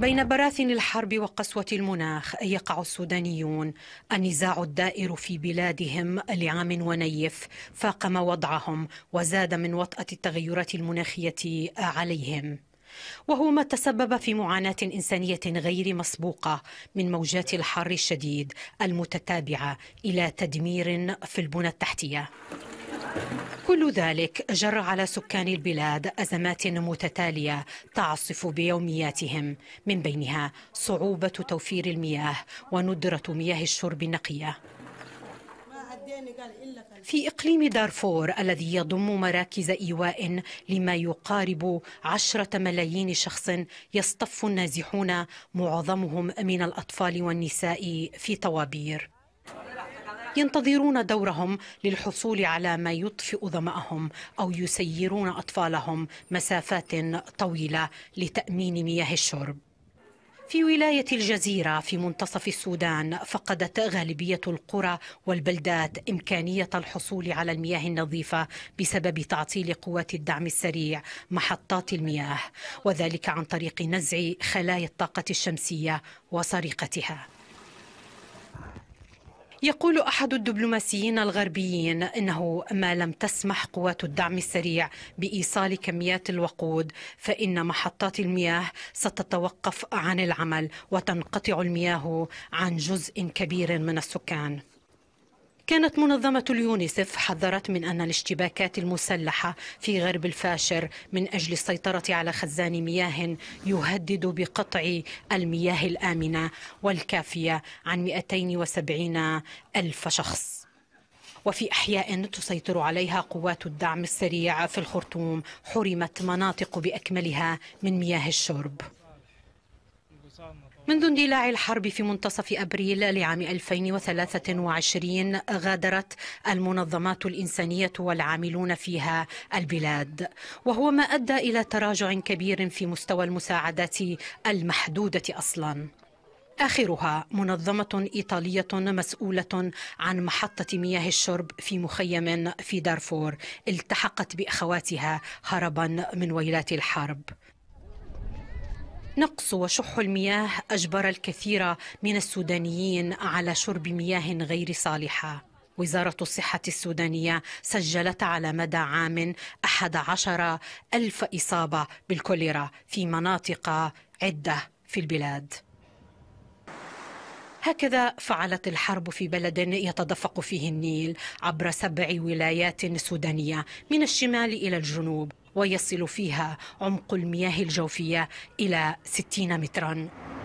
بين براثن الحرب وقسوة المناخ يقع السودانيون النزاع الدائر في بلادهم لعام ونيف فاقم وضعهم وزاد من وطأة التغيرات المناخية عليهم وهو ما تسبب في معاناة إنسانية غير مسبوقة من موجات الحر الشديد المتتابعة إلى تدمير في البنى التحتية كل ذلك جر على سكان البلاد أزمات متتالية تعصف بيومياتهم من بينها صعوبة توفير المياه وندرة مياه الشرب النقية في إقليم دارفور الذي يضم مراكز إيواء لما يقارب عشرة ملايين شخص يصطف النازحون معظمهم من الأطفال والنساء في طوابير ينتظرون دورهم للحصول على ما يطفئ ظمأهم أو يسيرون أطفالهم مسافات طويلة لتأمين مياه الشرب في ولاية الجزيرة في منتصف السودان فقدت غالبية القرى والبلدات إمكانية الحصول على المياه النظيفة بسبب تعطيل قوات الدعم السريع محطات المياه وذلك عن طريق نزع خلايا الطاقة الشمسية وسرقتها يقول احد الدبلوماسيين الغربيين انه ما لم تسمح قوات الدعم السريع بايصال كميات الوقود فان محطات المياه ستتوقف عن العمل وتنقطع المياه عن جزء كبير من السكان كانت منظمة اليونيسف حذرت من أن الاشتباكات المسلحة في غرب الفاشر من أجل السيطرة على خزان مياه يهدد بقطع المياه الآمنة والكافية عن 270 ألف شخص وفي أحياء تسيطر عليها قوات الدعم السريع في الخرطوم حرمت مناطق بأكملها من مياه الشرب منذ اندلاع الحرب في منتصف ابريل لعام 2023 غادرت المنظمات الانسانيه والعاملون فيها البلاد وهو ما ادى الى تراجع كبير في مستوى المساعدات المحدوده اصلا آخرها منظمة إيطالية مسؤولة عن محطة مياه الشرب في مخيم في دارفور التحقت بأخواتها هربا من ويلات الحرب نقص وشح المياه أجبر الكثير من السودانيين على شرب مياه غير صالحة وزارة الصحة السودانية سجلت على مدى عام 11 ألف إصابة بالكوليرا في مناطق عدة في البلاد هكذا فعلت الحرب في بلد يتدفق فيه النيل عبر سبع ولايات سودانية من الشمال إلى الجنوب ويصل فيها عمق المياه الجوفية إلى 60 متراً